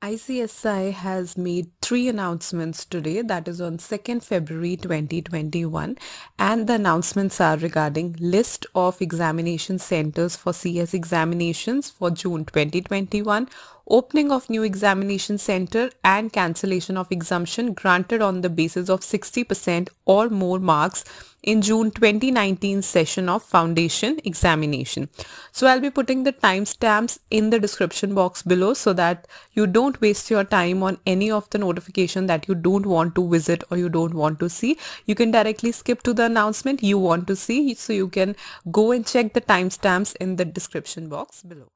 ICSI has made three announcements today that is on 2nd February 2021 and the announcements are regarding list of examination centers for CS examinations for June 2021 opening of new examination center and cancellation of exemption granted on the basis of 60% or more marks in June 2019 session of foundation examination. So I'll be putting the timestamps in the description box below so that you don't waste your time on any of the notification that you don't want to visit or you don't want to see. You can directly skip to the announcement you want to see so you can go and check the timestamps in the description box below.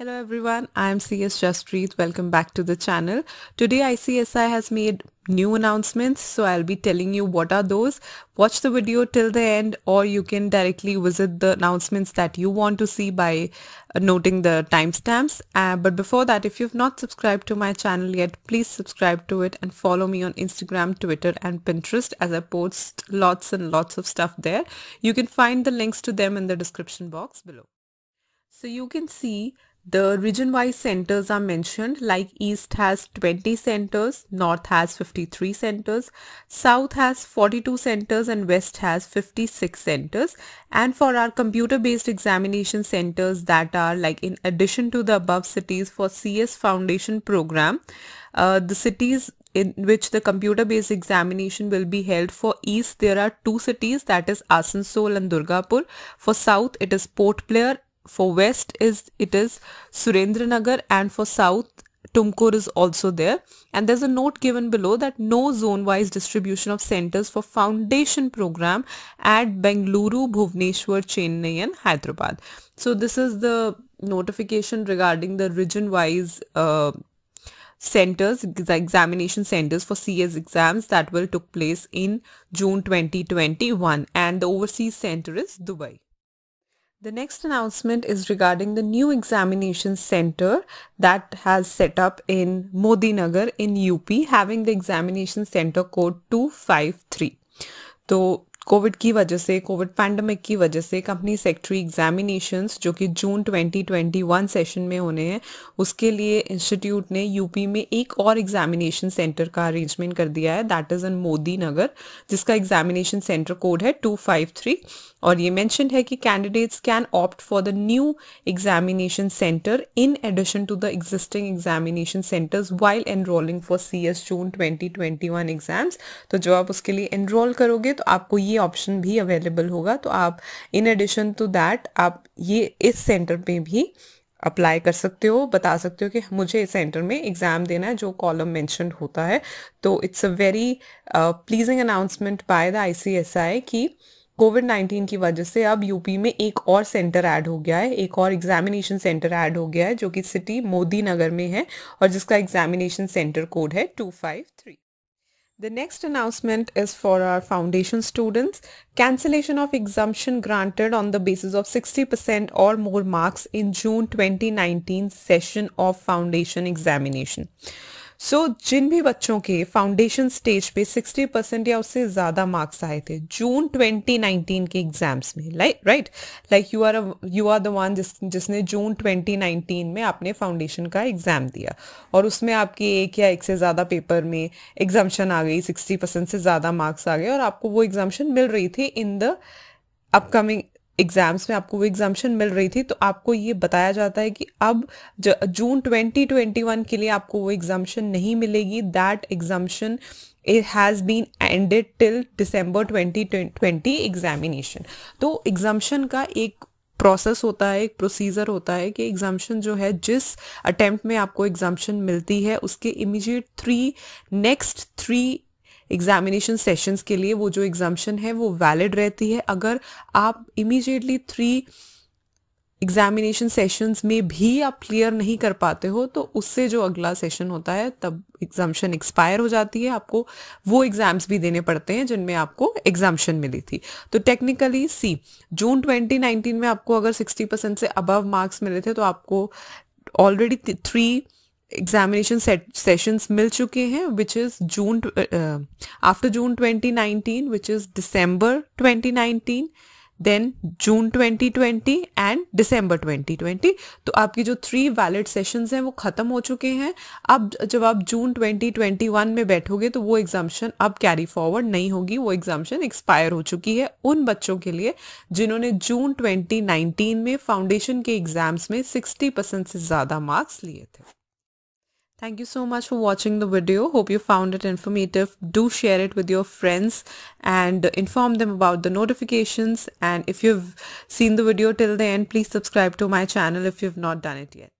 Hello everyone, I'm CS Jaspreet. Welcome back to the channel. Today ICSI has made new announcements so I'll be telling you what are those. Watch the video till the end or you can directly visit the announcements that you want to see by uh, noting the timestamps. Uh, but before that if you've not subscribed to my channel yet please subscribe to it and follow me on Instagram, Twitter and Pinterest as I post lots and lots of stuff there. You can find the links to them in the description box below. So you can see the region-wise centers are mentioned like East has 20 centers, North has 53 centers, South has 42 centers and West has 56 centers. And for our computer-based examination centers that are like in addition to the above cities for CS Foundation program, uh, the cities in which the computer-based examination will be held. For East, there are two cities that is Asansol and Durgapur. For South, it is Port Blair for west is it is Surendranagar and for south Tumkur is also there and there's a note given below that no zone-wise distribution of centers for foundation program at Bengaluru, Bhubaneswar, Chennai and Hyderabad. So this is the notification regarding the region-wise uh, centers, the examination centers for CS exams that will took place in June 2021 and the overseas center is Dubai. The next announcement is regarding the new examination center that has set up in Modinagar in UP having the examination center code 253. So Covid की वजह से Covid pandemic की वजह से company secretary examinations जो कि जून 2021 session में होने हैं उसके लिए इंस्टीट्यूट ने यूपी में एक और एग्जामिनेशन सेंटर का अरेंजमेंट कर दिया है that is in Modi Nagar जिसका एग्जामिनेशन सेंटर कोड है 253 और ये मैंशन है कि candidates can opt for the new examination centre in addition to the existing examination centres while enrolling for C S June twenty exams तो जब आप उसके लिए एनरोल करोगे तो आपको ये ऑप्शन भी अवेलेबल होगा तो आप इन एडिशन टू दैट आप ये इस सेंटर पे भी अप्लाई कर सकते हो बता सकते हो कि मुझे इस सेंटर में एग्ज़ाम देना है जो कॉलम मेंशन होता है तो it's a very pleasing announcement by the ICSI कि कोविड नाइन्टीन की वजह से अब यूपी में एक और सेंटर ऐड हो गया है एक और एग्जामिनेशन सेंटर ऐड हो गया है जो कि सिटी मोदी नगर में है और जिसका एग्जामिनेशन सेंटर कोड है two five three The next announcement is for our foundation students. Cancellation of exemption granted on the basis of 60% or more marks in June 2019 session of foundation examination. So so, जिन भी बच्चों के foundation stage पे 60 percent या उससे ज़्यादा marks आए थे जून 2019 के एग्जाम्स में like right like you are you are the one जिस जिसने जून 2019 में आपने फाउंडेशन का एग्ज़ाम दिया और उसमें आपके एक या एक से ज़्यादा पेपर में एग्जामेशन आ गई 60 परसेंट से ज़्यादा मार्क्स आ गए और आपको वो एग्जामेशन मिल रही थी इन द अपकमिंग एग्जाम्स में आपको वो एग्जामेशन मिल रही थी तो आपको ये बताया जाता है कि अब जून 2021 के लिए आपको वो एग्जामेशन नहीं मिलेगी that exemption it has been ended till December 2020 examination तो एग्जामेशन का एक प्रोसेस होता है एक प्रोसीजर होता है कि एग्जामेशन जो है जिस अटेम्प्ट में आपको एग्जामेशन मिलती है उसके immediate three next three examination sessions के लिए वो जो एग्जामेशन है वो वैलिड रहती है अगर आप इमीजिएटली थ्री एग्जामिनेशन सेशंस में भी आप क्लियर नहीं कर पाते हो तो उससे जो अगला सेशन होता है तब एग्जामेशन एक्सपायर हो जाती है आपको वो एग्जाम्स भी देने पड़ते हैं जिनमें आपको एग्जामेशन मिली थी तो टेक्निकली सी जून 2019 में आपको अगर 60 परसेंट से अबव मार्क्स मिले थे तो आपको ऑलरेडी थ्री एग्जामिनेशन सेशंस मिल चुके हैं which is June after June 2019 which is December 2019 then June 2020 एंड दिसंबर 2020 तो आपकी जो थ्री वैलिड सेशंस हैं वो ख़त्म हो चुके हैं अब जब आप जून 2021 में बैठोगे तो वो एग्जामिशन अब कैरी फॉरवर्ड नहीं होगी वो एग्जामिशन एक्सपायर हो चुकी है उन बच्चों के लिए जिन्होंने जून 2019 में फाउंडेशन के एग्ज़ाम्स में 60 परसेंट से ज़्यादा मार्क्स लिए थे Thank you so much for watching the video. Hope you found it informative. Do share it with your friends and inform them about the notifications. And if you've seen the video till the end, please subscribe to my channel if you've not done it yet.